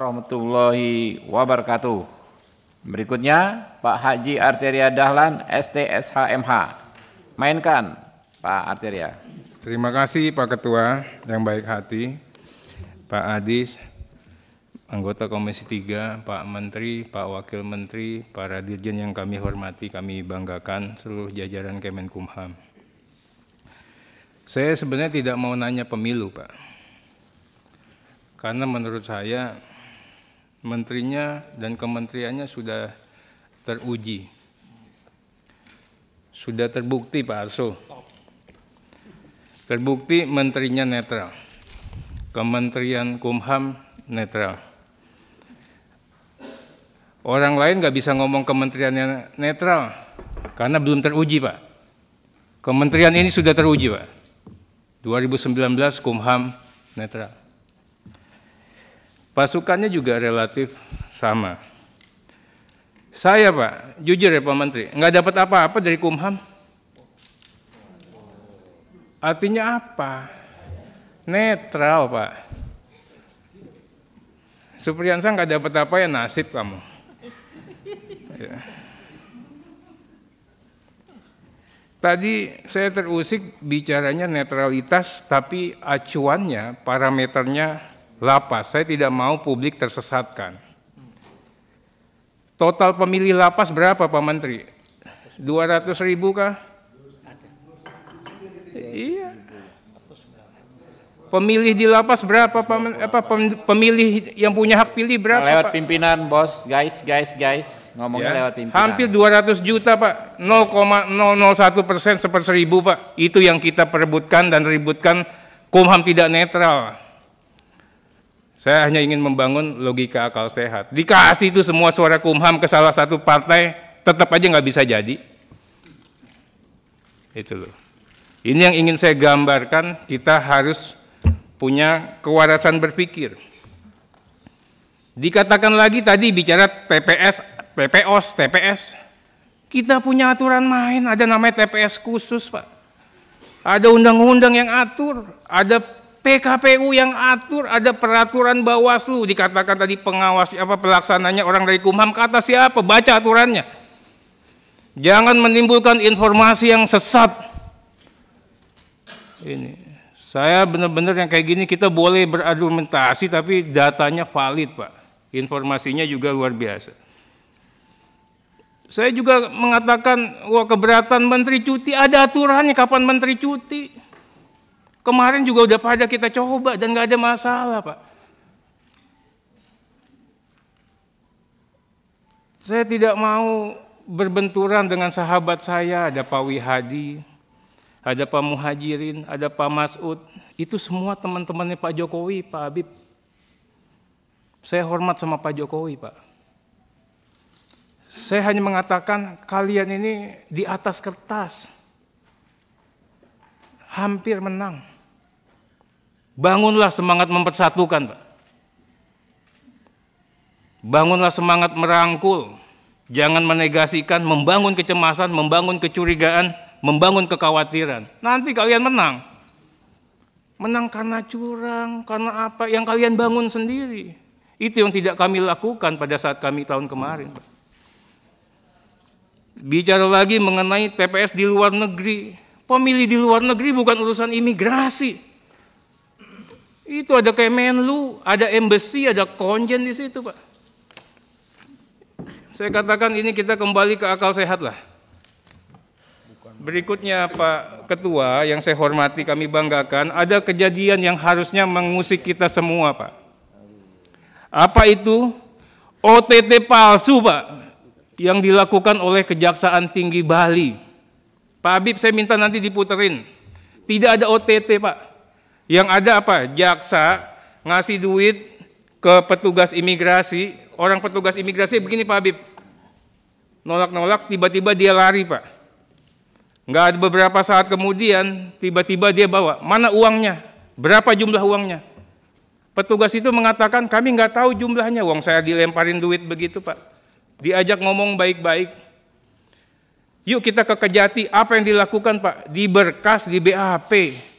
warahmatullahi wabarakatuh. Berikutnya Pak Haji Arteria Dahlan STSHMH. Mainkan Pak Arteria. Terima kasih Pak Ketua yang baik hati, Pak Adis, anggota Komisi 3, Pak Menteri, Pak Wakil Menteri, para dirjen yang kami hormati, kami banggakan seluruh jajaran Kemenkumham. Saya sebenarnya tidak mau nanya pemilu, Pak. Karena menurut saya menterinya dan kementeriannya sudah teruji. Sudah terbukti Pak Arso. Terbukti menterinya netral. Kementerian Kumham netral. Orang lain nggak bisa ngomong kementeriannya netral karena belum teruji Pak. Kementerian ini sudah teruji Pak. 2019 Kumham netral. Pasukannya juga relatif sama. Saya Pak, jujur ya Pak Menteri, nggak dapat apa-apa dari Kumham. Artinya apa? Netral Pak. Supriyansa nggak dapat apa ya nasib kamu. Ya. Tadi saya terusik bicaranya netralitas, tapi acuannya, parameternya lapas. Saya tidak mau publik tersesatkan. Total pemilih lapas berapa Pak Menteri? 200 ribu kah? Iya. Pemilih di lapas berapa Pak apa eh, pemilih yang punya hak pilih berapa? Lewat Pak? pimpinan, Bos. Guys, guys, guys. Ngomongnya ya. lewat pimpinan. Hampir 200 juta, Pak. 0,001 persen seper seribu, Pak. Itu yang kita perebutkan dan ributkan Kumham tidak netral. Saya hanya ingin membangun logika akal sehat. Dikasih itu semua suara kumham ke salah satu partai, tetap aja nggak bisa jadi. Itu loh. Ini yang ingin saya gambarkan, kita harus punya kewarasan berpikir. Dikatakan lagi tadi bicara TPS, TPOS, TPS. Kita punya aturan main, ada namanya TPS khusus, Pak. Ada undang-undang yang atur, ada PKPU yang atur ada peraturan Bawaslu dikatakan tadi pengawas apa pelaksananya orang dari Kumham kata siapa baca aturannya jangan menimbulkan informasi yang sesat ini saya benar-benar yang kayak gini kita boleh berargumentasi tapi datanya valid Pak informasinya juga luar biasa saya juga mengatakan wah keberatan menteri cuti ada aturannya kapan menteri cuti Kemarin juga udah pada kita coba dan nggak ada masalah, Pak. Saya tidak mau berbenturan dengan sahabat saya, ada Pak Wihadi, ada Pak Muhajirin, ada Pak Masud. Itu semua teman-temannya Pak Jokowi, Pak Habib. Saya hormat sama Pak Jokowi, Pak. Saya hanya mengatakan kalian ini di atas kertas hampir menang. Bangunlah semangat mempersatukan, Pak. Bangunlah semangat merangkul. Jangan menegasikan, membangun kecemasan, membangun kecurigaan, membangun kekhawatiran. Nanti kalian menang. Menang karena curang, karena apa yang kalian bangun sendiri. Itu yang tidak kami lakukan pada saat kami tahun kemarin. Bicara lagi mengenai TPS di luar negeri. Pemilih di luar negeri bukan urusan imigrasi itu ada kayak Menlu, ada embassy, ada konjen di situ, Pak. Saya katakan ini kita kembali ke akal sehat lah. Berikutnya Pak Ketua yang saya hormati kami banggakan ada kejadian yang harusnya mengusik kita semua Pak. Apa itu? OTT palsu Pak yang dilakukan oleh Kejaksaan Tinggi Bali. Pak Habib saya minta nanti diputerin. Tidak ada OTT Pak yang ada apa? Jaksa ngasih duit ke petugas imigrasi, orang petugas imigrasi begini Pak Habib, nolak-nolak tiba-tiba dia lari Pak. Enggak ada beberapa saat kemudian tiba-tiba dia bawa, mana uangnya? Berapa jumlah uangnya? Petugas itu mengatakan kami nggak tahu jumlahnya, uang saya dilemparin duit begitu Pak. Diajak ngomong baik-baik, Yuk kita ke Kejati, apa yang dilakukan Pak? Di berkas, di BAP,